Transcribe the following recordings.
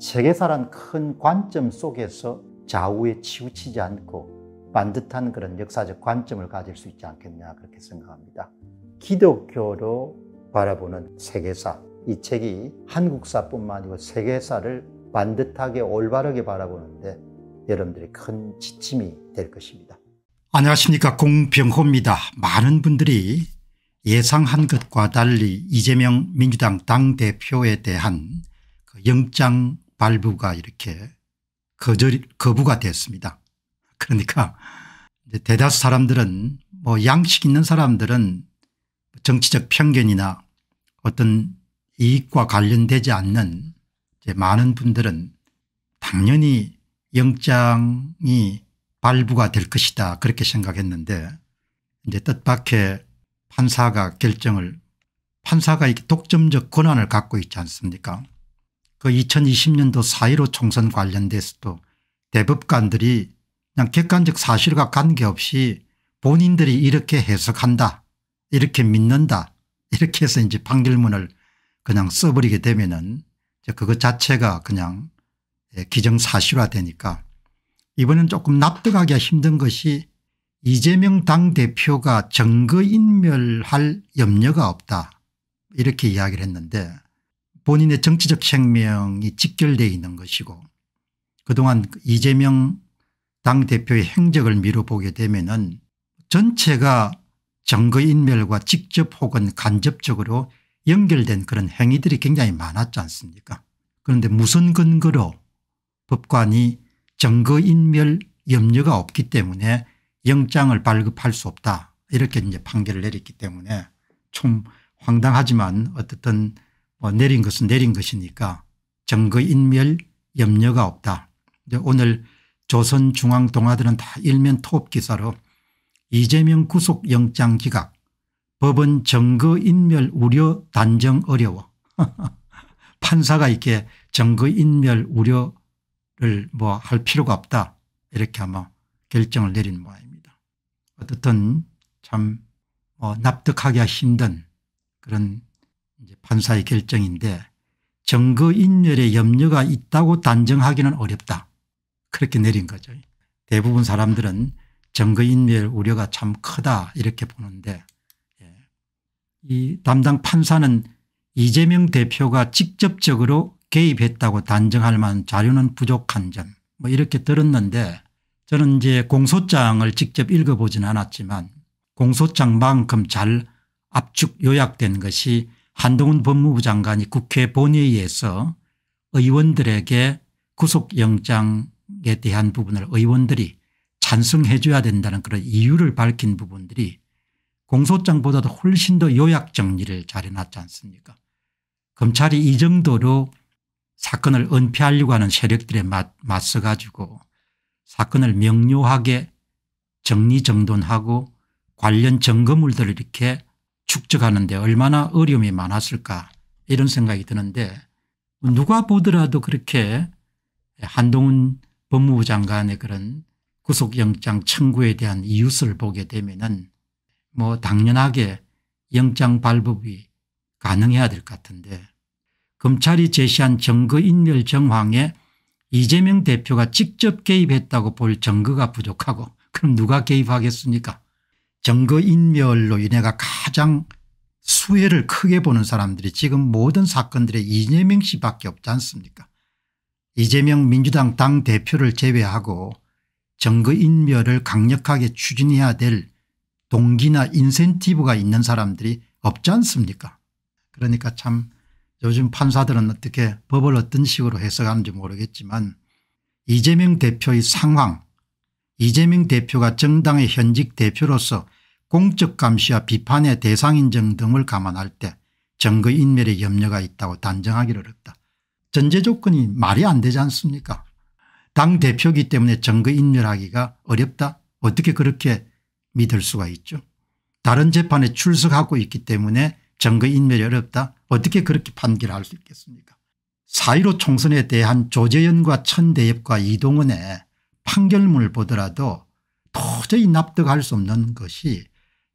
세계사란 큰 관점 속에서 좌우에 치우치지 않고 반듯한 그런 역사적 관점을 가질 수 있지 않겠냐 그렇게 생각합니다. 기독교로 바라보는 세계사 이 책이 한국사뿐만 아니고 세계사를 반듯하게 올바르게 바라보는데 여러분들이 큰 지침이 될 것입니다. 안녕하십니까 공병호입니다. 많은 분들이 예상한 것과 달리 이재명 민주당 당대표에 대한 그 영장 발부가 이렇게 거절, 거부가 됐습니다. 그러니까 대다수 사람들은 뭐 양식 있는 사람들은 정치적 편견이나 어떤 이익과 관련되지 않는 많은 분들은 당연히 영장이 발부가 될 것이다 그렇게 생각했는데 이제 뜻밖의 판사가 결정을 판사가 이렇게 독점적 권한을 갖고 있지 않습니까 그 2020년도 4.15 총선 관련돼서도 대법관들이 그냥 객관적 사실과 관계없이 본인들이 이렇게 해석한다 이렇게 믿는다 이렇게 해서 이제 판결문을 그냥 써버리게 되면은 그것 자체가 그냥 예, 기정사실화 되니까 이번엔 조금 납득하기가 힘든 것이 이재명 당대표가 정거인멸할 염려가 없다 이렇게 이야기를 했는데 본인의 정치적 생명이 직결되어 있는 것이고 그동안 이재명 당대표의 행적을 미뤄보게 되면 은 전체가 정거인멸과 직접 혹은 간접적으로 연결된 그런 행위들이 굉장히 많았지 않습니까 그런데 무슨 근거로 법관이 정거인멸 염려가 없기 때문에 영장을 발급할 수 없다 이렇게 이제 판결을 내렸기 때문에 좀 황당하지만 어떻든 뭐 내린 것은 내린 것이니까 정거인멸 염려가 없다. 오늘 조선중앙동아들은 다 일면 톱 기사로 이재명 구속영장 기각 법은 정거인멸 우려 단정 어려워 판사가 이렇게 정거인멸 우려를 뭐 할 필요가 없다 이렇게 아마 결정을 내린 모양입니다. 어떻든 참뭐 납득하기가 힘든 그런 판사의 결정인데 정거인멸의 염려가 있다고 단정하기는 어렵다. 그렇게 내린 거죠. 대부분 사람들은 정거인멸 우려가 참 크다 이렇게 보는데 예. 이 담당 판사는 이재명 대표가 직접적으로 개입했다고 단정할 만한 자료는 부족한 점 뭐 이렇게 들었는데 저는 이제 공소장을 직접 읽어보진 않았지만 공소장만큼 잘 압축 요약된 것이 한동훈 법무부 장관이 국회 본회의에서 의원들에게 구속영장에 대한 부분을 의원들이 찬성해 줘야 된다는 그런 이유를 밝힌 부분들이 공소장보다도 훨씬 더 요약 정리를 잘 해놨지 않습니까 검찰이 이 정도로 사건을 은폐하려고 하는 세력들에 맞서 가지고 사건을 명료하게 정리정돈하고 관련 증거물들을 이렇게 축적하는데 얼마나 어려움이 많았을까 이런 생각이 드는데 누가 보더라도 그렇게 한동훈 법무부 장관의 그런 구속영장 청구에 대한 이웃을 보게 되면은 뭐 당연하게 영장 발부이 가능해야 될 것 같은데 검찰이 제시한 증거인멸 정황에 이재명 대표가 직접 개입했다고 볼 증거가 부족하고 그럼 누가 개입하겠습니까 정거인멸로 인해가 가장 수혜를 크게 보는 사람들이 지금 모든 사건들의 이재명 씨밖에 없지 않습니까 이재명 민주당 당대표를 제외하고 정거인멸을 강력하게 추진해야 될 동기나 인센티브가 있는 사람들이 없지 않습니까 그러니까 참 요즘 판사들은 어떻게 법을 어떤 식으로 해석하는지 모르겠지만 이재명 대표의 상황 이재명 대표가 정당의 현직 대표로서 공적 감시와 비판의 대상 인정 등을 감안할 때 증거인멸의 염려가 있다고 단정하기를 어렵다. 전제 조건이 말이 안 되지 않습니까 당 대표기 때문에 증거인멸하기가 어렵다 어떻게 그렇게 믿을 수가 있죠 다른 재판에 출석하고 있기 때문에 증거인멸이 어렵다 어떻게 그렇게 판결할 수 있겠습니까 사1로 총선에 대한 조재연과 천대엽과 이동은의 판결문을 보더라도 도저히 납득할 수 없는 것이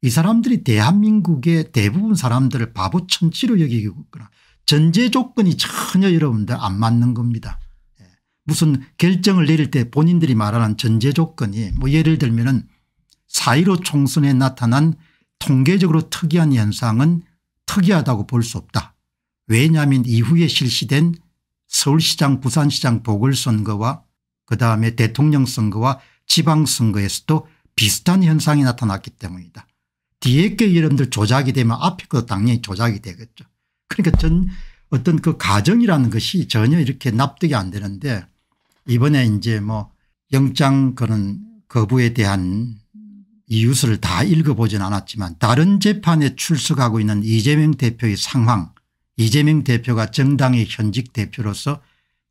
이 사람들이 대한민국의 대부분 사람들을 바보 천치로 여기고 있구나. 전제 조건이 전혀 여러분들 안 맞는 겁니다. 예. 무슨 결정을 내릴 때 본인들이 말하는 전제 조건이 뭐 예를 들면 은 사1로 총선에 나타난 통계적으로 특이한 현상은 특이하다고 볼 수 없다. 왜냐하면 이후에 실시된 서울시장 부산시장 보궐선거와 그다음에 대통령 선거와 지방선거에서도 비슷한 현상이 나타났기 때문이다. 뒤에 게 여러분들 조작이 되면 앞에 것도 그 당연히 조작이 되겠죠. 그러니까 전 어떤 그 가정이라는 것이 전혀 이렇게 납득이 안 되는데 이번에 이제 뭐 영장 그런 거부에 대한 이유서를 다 읽어보진 않았지만 다른 재판에 출석하고 있는 이재명 대표의 상황 이재명 대표가 정당의 현직 대표로서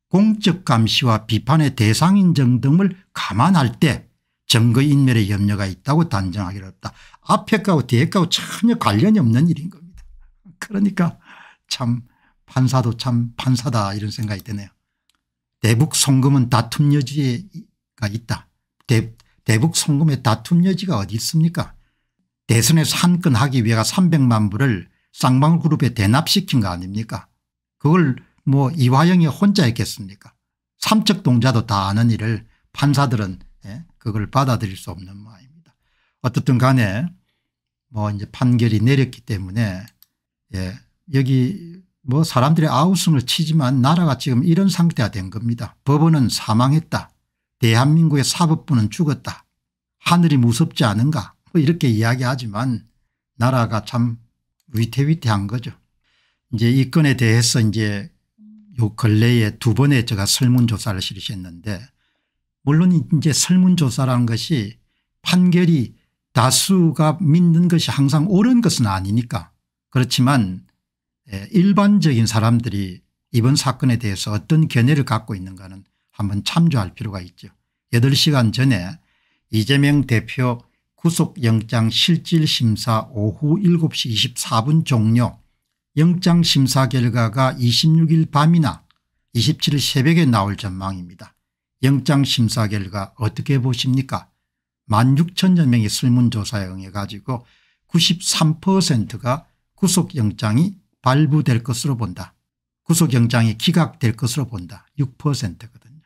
공적 감시와 비판의 대상인 정 등을 감안할 때 증거인멸의 염려가 있다고 단정하기는 어렵다. 앞에 거하고 뒤에 거하고 전혀 관련이 없는 일인 겁니다. 그러니까 참 판사도 참 판사다 이런 생각이 드네요. 대북 송금은 다툼 여지가 있다. 대, 대북 송금의 다툼 여지가 어디 있습니까 대선에서 한건 하기 위해가 300만 불을 쌍방울그룹에 대납시킨 거 아닙니까 그걸 뭐 이화영이 혼자 했겠습니까 삼척동자도 다 아는 일을 판사들은 그걸 받아들일 수 없는 마음입니다. 어떻든 간에 뭐 이제 판결이 내렸기 때문에 예 여기 뭐 사람들이 아우성을 치지만 나라가 지금 이런 상태가 된 겁니다. 법원은 사망했다. 대한민국의 사법부는 죽었다. 하늘이 무섭지 않은가 뭐 이렇게 이야기하지만 나라가 참 위태위태한 거죠. 이제 이 건에 대해서 이제 요 근래에 두 번의 제가 설문조사를 실시했는데 물론 이제 설문조사라는 것이 판결이 다수가 믿는 것이 항상 옳은 것은 아니니까 그렇지만 예, 일반적인 사람들이 이번 사건에 대해서 어떤 견해를 갖고 있는가는 한번 참조할 필요가 있죠. 8시간 전에 이재명 대표 구속영장 실질심사 오후 7시 24분 종료 영장심사 결과가 26일 밤이나 27일 새벽에 나올 전망입니다. 영장심사 결과 어떻게 보십니까 1만 6천여 명의 설문조사에 응해 가지고 93%가 구속영장이 발부될 것으로 본다. 구속영장이 기각될 것으로 본다. 6%거든요.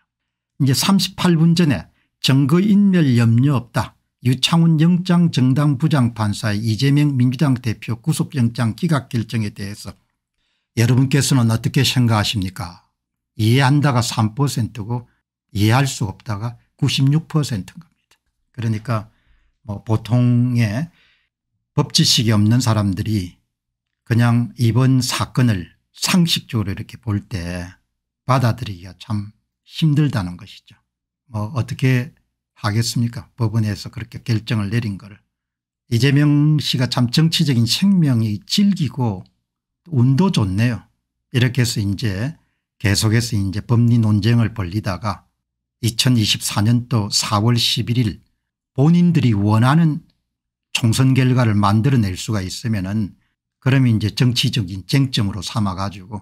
이제 38분 전에 증거인멸 염려 없다. 유창훈 영장 정당 부장판사의 이재명 민주당 대표 구속영장 기각 결정에 대해서 여러분께서는 어떻게 생각하십니까 이해한다가 3%고 이해할 수 없다가 96%인 겁니다. 그러니까 뭐 보통의 법지식이 없는 사람들이 그냥 이번 사건을 상식적으로 이렇게 볼 때 받아들이기가 참 힘들다는 것이죠. 뭐 어떻게 하겠습니까 법원에서 그렇게 결정을 내린 거 이재명 씨가 참 정치적인 생명이 질기고 운도 좋네요. 이렇게 해서 이제 계속해서 이제 법리 논쟁을 벌리다가 2024년도 4월 11일 본인들이 원하는 총선 결과를 만들어낼 수가 있으면은 그러면 이제 정치적인 쟁점으로 삼아가지고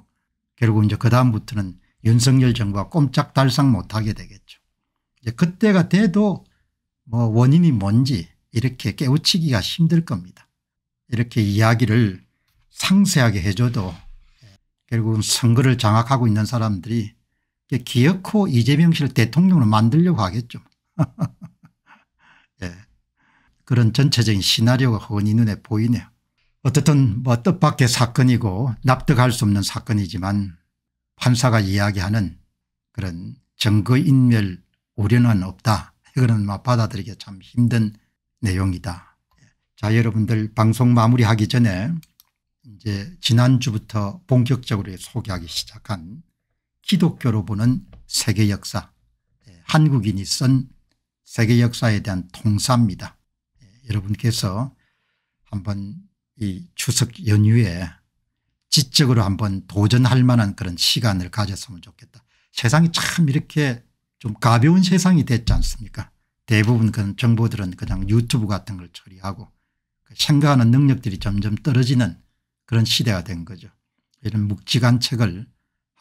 결국 이제 그다음부터는 윤석열 정부가 꼼짝달싹 못하게 되겠죠. 이제 그때가 돼도 뭐 원인이 뭔지 이렇게 깨우치기가 힘들 겁니다. 이렇게 이야기를 상세하게 해줘도 결국은 선거를 장악하고 있는 사람들이 기어코 이재명 씨를 대통령으로 만들려고 하겠죠. 예. 그런 전체적인 시나리오가 훤히 눈에 보이네요. 어떻든 뭐 뜻밖의 사건이고 납득할 수 없는 사건이지만 판사가 이야기하는 그런 증거인멸 우려는 없다. 이거는 막 받아들이기 참 힘든 내용이다. 예. 자 여러분들 방송 마무리하기 전에 이제 지난주부터 본격적으로 소개하기 시작한 기독교로 보는 세계 역사 예, 한국인이 쓴 세계 역사에 대한 통사입니다. 예, 여러분께서 한번 이 추석 연휴에 지적으로 한번 도전할 만한 그런 시간을 가졌으면 좋겠다. 세상이 참 이렇게 좀 가벼운 세상이 됐지 않습니까 대부분 그런 정보들은 그냥 유튜브 같은 걸 처리하고 그 생각하는 능력들이 점점 떨어지는 그런 시대가 된 거죠. 이런 묵직한 책을